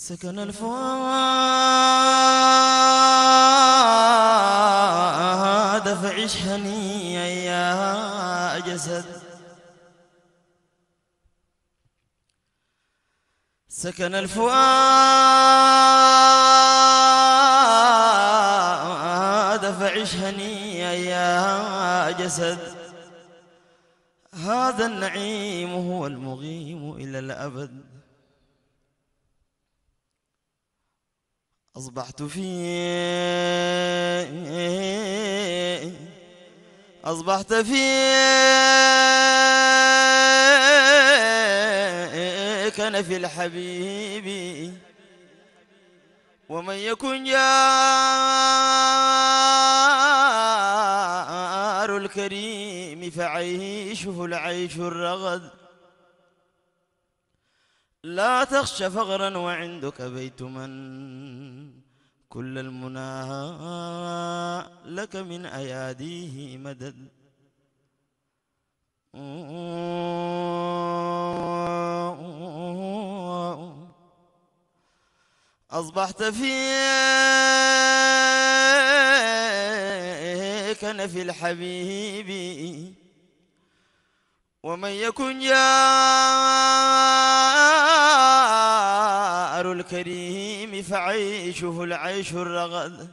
سكن الفؤاد فعش هنيا يا جسد سكن الفؤاد فعش هنيا يا جسد هذا النعيم هو المغيم إلى الأبد أصبحت في أصبحت في كان في الحبيب ومن يكن جار الكريم فعيشه العيش الرغد لا تخش فغرا وعندك بيت من كل المنى لك من أياديه مدد أصبحت فيك نفي الحبيب ومن يكن جاء الكريم فعيشه العيش الرغد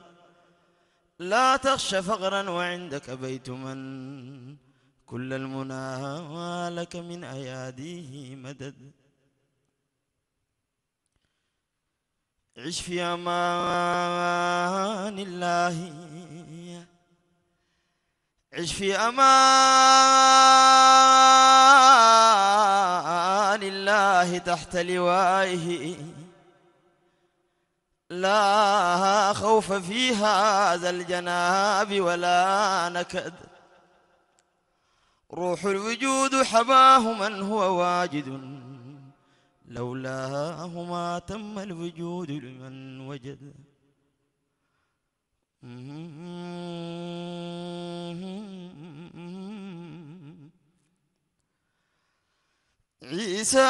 لا تخش فقرا وعندك بيت من كل المنى لك من أياديه مدد عش في أمان الله عش في أمان الله تحت لوائه لا خوف في هذا الجناب ولا نكد روح الوجود حباه من هو واجد لولاه ما تم الوجود لمن وجد عيسى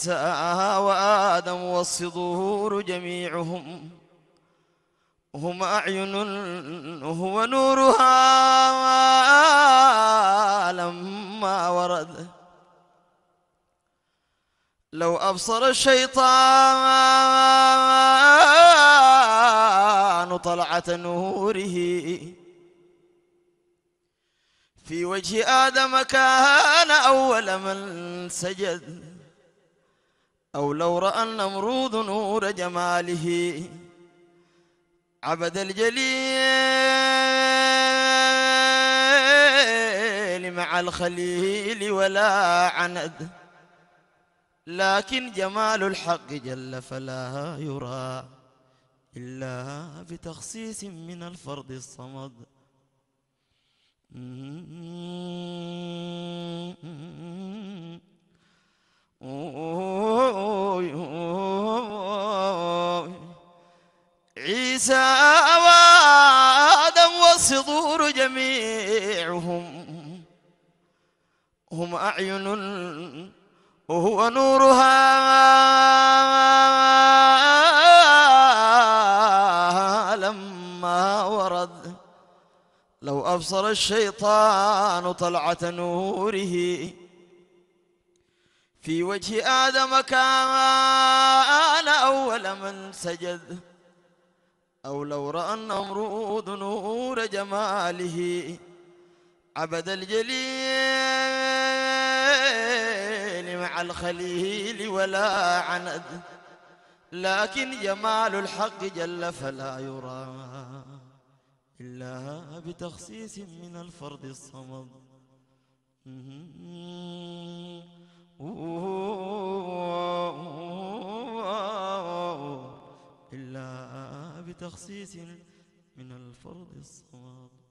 نساءها وآدم والصدور جميعهم هم أعين هو نورها لما ورد لو أبصر الشيطان طلعة نوره في وجه آدم كان أول من سجد أو لو رأى النمرود نور جماله عبد الجليل مع الخليل ولا عند لكن جمال الحق جل فلا يرى إلا بتخصيص من الفرد الصمد سوادا والصدور جميعهم هم أعين وهو نورها لما ورد لو أبصر الشيطان طلعة نوره في وجه آدم كان أول من سجد أو لو رأى النمرود نور جماله عبد الجليل مع الخليل ولا عند لكن جمال الحق جل فلا يرى إلا بتخصيص من الفرد الصمد تخصيص من الفرض الصواب